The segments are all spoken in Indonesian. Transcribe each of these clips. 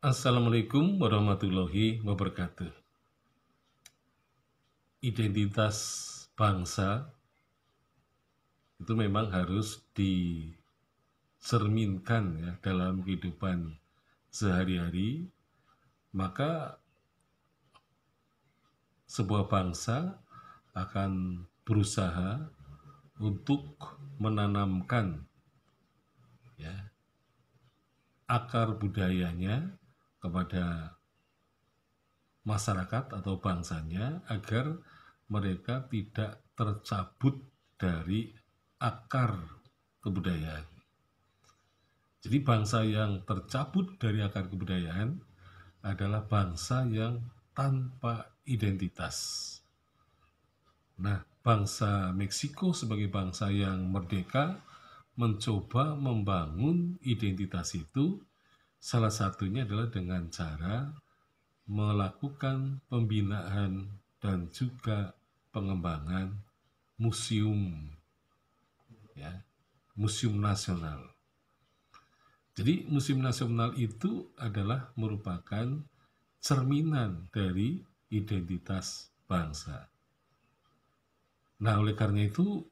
Assalamualaikum warahmatullahi wabarakatuh. Identitas bangsa itu memang harus dicerminkan ya dalam kehidupan sehari-hari. Maka sebuah bangsa akan berusaha untuk menanamkan ya akar budayanya kepada masyarakat atau bangsanya agar mereka tidak tercabut dari akar kebudayaan. Jadi bangsa yang tercabut dari akar kebudayaan adalah bangsa yang tanpa identitas. Nah, bangsa Meksiko sebagai bangsa yang merdeka mencoba membangun identitas itu Salah satunya adalah dengan cara melakukan pembinaan dan juga pengembangan museum ya, museum nasional. Jadi museum nasional itu adalah merupakan cerminan dari identitas bangsa. Nah, oleh karena itu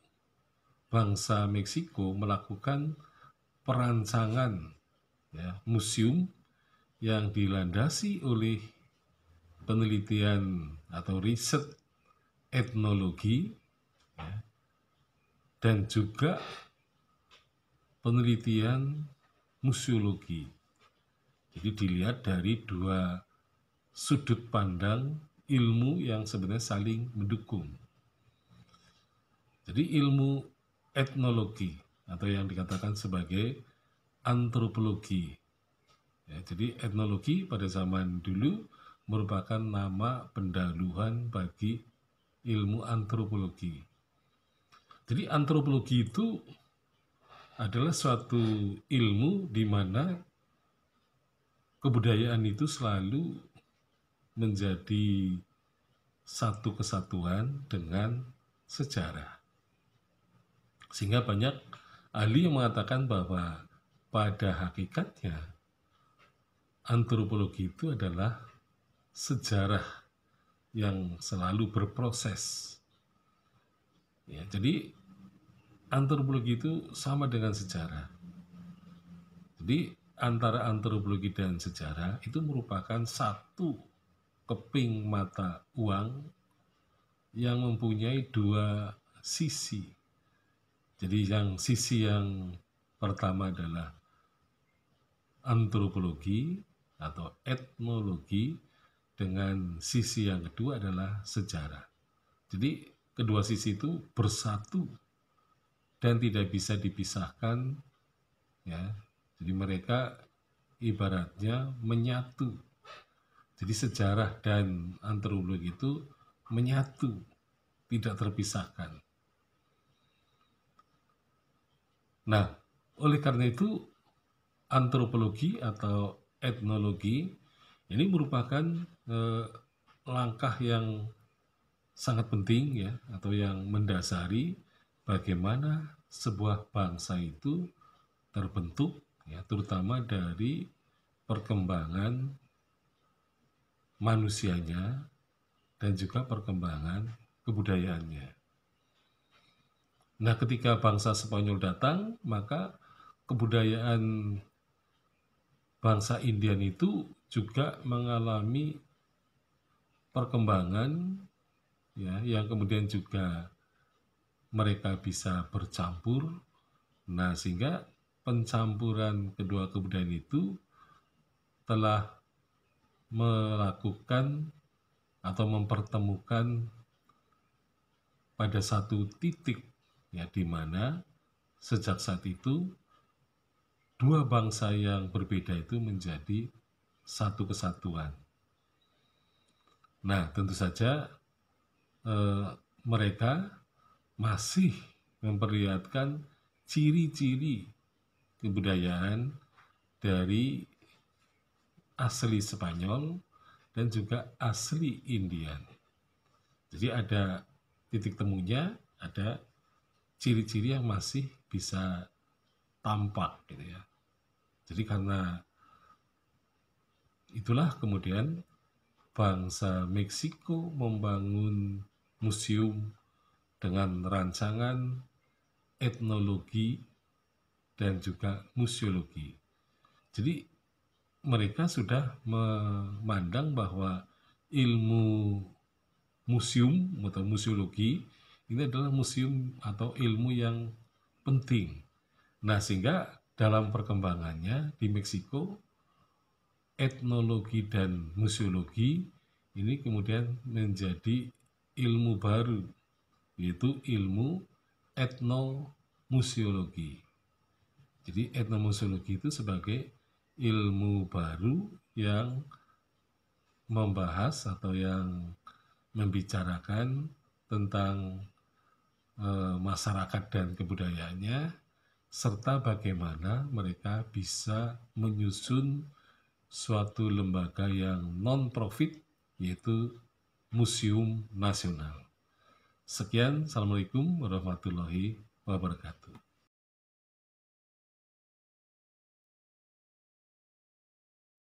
bangsa Meksiko melakukan perancangan ya, museum yang dilandasi oleh penelitian atau riset etnologi ya, dan juga penelitian museologi. Jadi dilihat dari dua sudut pandang ilmu yang sebenarnya saling mendukung. Jadi ilmu etnologi atau yang dikatakan sebagai antropologi. Ya, jadi etnologi pada zaman dulu merupakan nama pendahuluan bagi ilmu antropologi. Jadi antropologi itu adalah suatu ilmu di mana kebudayaan itu selalu menjadi satu kesatuan dengan sejarah. Sehingga banyak ahli yang mengatakan bahwa pada hakikatnya antropologi itu adalah sejarah yang selalu berproses. Ya, jadi antropologi itu sama dengan sejarah. Jadi antara antropologi dan sejarah itu merupakan satu keping mata uang yang mempunyai dua sisi. Jadi yang sisi yang Pertama adalah antropologi atau etnologi dengan sisi yang kedua adalah sejarah. Jadi kedua sisi itu bersatu dan tidak bisa dipisahkan ya. Jadi mereka ibaratnya menyatu. Jadi sejarah dan antropologi itu menyatu, tidak terpisahkan. Nah, oleh karena itu, antropologi atau etnologi ini merupakan eh, langkah yang sangat penting ya atau yang mendasari bagaimana sebuah bangsa itu terbentuk ya terutama dari perkembangan manusianya dan juga perkembangan kebudayaannya. Nah, ketika bangsa Spanyol datang, maka kebudayaan bangsa Indian itu juga mengalami perkembangan ya yang kemudian juga mereka bisa bercampur. Nah, sehingga pencampuran kedua kebudayaan itu telah melakukan atau mempertemukan pada satu titik ya di mana sejak saat itu dua bangsa yang berbeda itu menjadi satu kesatuan. Nah, tentu saja eh, mereka masih memperlihatkan ciri-ciri kebudayaan dari asli Spanyol dan juga asli Indian. Jadi ada titik temunya, ada ciri-ciri yang masih bisa tampak gitu ya. Jadi karena itulah kemudian bangsa Meksiko membangun museum dengan rancangan etnologi dan juga museologi. Jadi mereka sudah memandang bahwa ilmu museum atau museologi ini adalah museum atau ilmu yang penting. Nah, sehingga dalam perkembangannya di Meksiko etnologi dan museologi ini kemudian menjadi ilmu baru yaitu ilmu etnomuseologi. Jadi etnomuseologi itu sebagai ilmu baru yang membahas atau yang membicarakan tentang e, masyarakat dan kebudayaannya serta bagaimana mereka bisa menyusun suatu lembaga yang non-profit yaitu Museum Nasional. Sekian, Assalamualaikum warahmatullahi wabarakatuh.